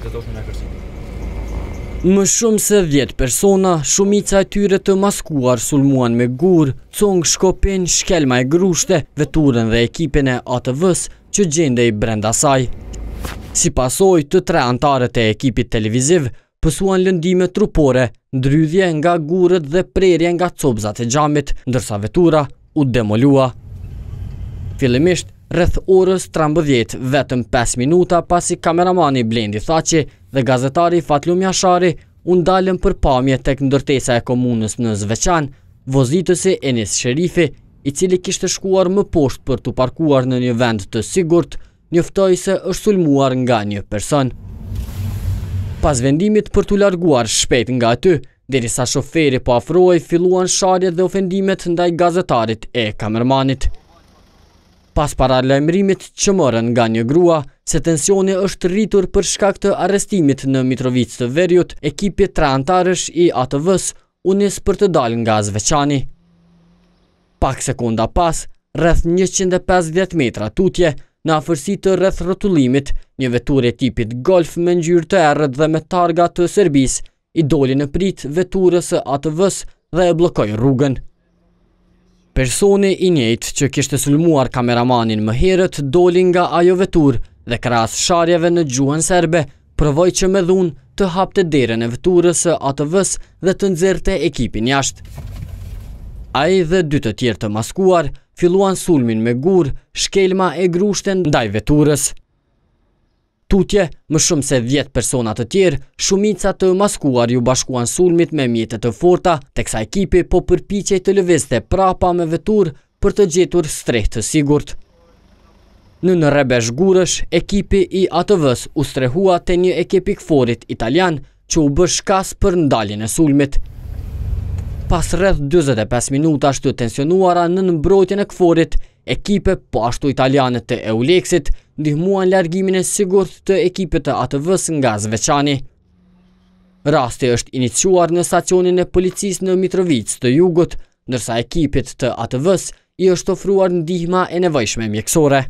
kërësit. Më shumë se djetë persona, shumica e tyre të maskuar sulmuan me gurë, congë shkopin, shkelma e grushte, veturën dhe ekipin e ATV-s që gjende i brenda saj. Si pasoj, të tre antarët e ekipit televiziv pësuan lëndime trupore, ndrydhje nga gurët dhe prerje nga copzat e gjamit, ndërsa vetura u demolua. Filimisht, rrëth orës 13, vetëm 5 minuta pasi kameramani Blendi Thaci dhe gazetari Fatlu Mjashari undalën për pamje tek ndërtesa e komunës në Zveçan, vozitësi Enis Sherifi, i cili kishtë shkuar më poshtë për të parkuar në një vend të sigurt, njëftoj se është sulmuar nga një person. Pas vendimit për të larguar shpet nga ty, diri sa shoferi po afroj, filluan shari dhe ofendimet ndaj gazetarit e kamermanit pas para lajmërimit që mërën nga një grua, se tensioni është rritur për shkak të arestimit në Mitrovic të Verjut, ekipi tre antarësh i ATV-së unis për të dalë nga Zveçani. Pak sekunda pas, rrëth 150 metra tutje, në afërsi të rrëth rotulimit, një vetur e tipit golf me njër të erët dhe me targa të Serbis, i doli në prit veturës e atv s dhe e blokoj rrugën. Personi i njëjtë që kishte sulmuar kameramanin më herët doli nga ajo vetur dhe kras sharjeve në gjuhën serbe, provoj që me dhunë të hapte derën e veturës së ATV-s dhe të nxjerrte ekipin jashtë. Ai dhe dy të tjerë të maskuar filluan sulmin me gur, shkelma e grushtën ndaj veturës. Tutje, më shumë se 10 personat të tjerë, shumica të maskuar ju bashkuan sulmit me mjetet të forta, teksa ekipi po përpicej të lëviste prapa me vetur për të gjetur strehtë të sigurt. Në në rebesh gurësh, ekipi i atëvës u strehua të një ekipi këforit italian që u bëshkas për ndaljën e sulmit pas rrëth 25 minuta shtu tensionuara në nëmbrojtjën e këforit, ekipe pashtu po italianet të Euleksit ndihmuan largimin e sigurët të ekipe të atv nga Zveçani. Raste është iniciuar në stacionin e policis në Mitrovic të jugut, nërsa ekipit të atv i është ofruar ndihma e nevajshme mjekësore.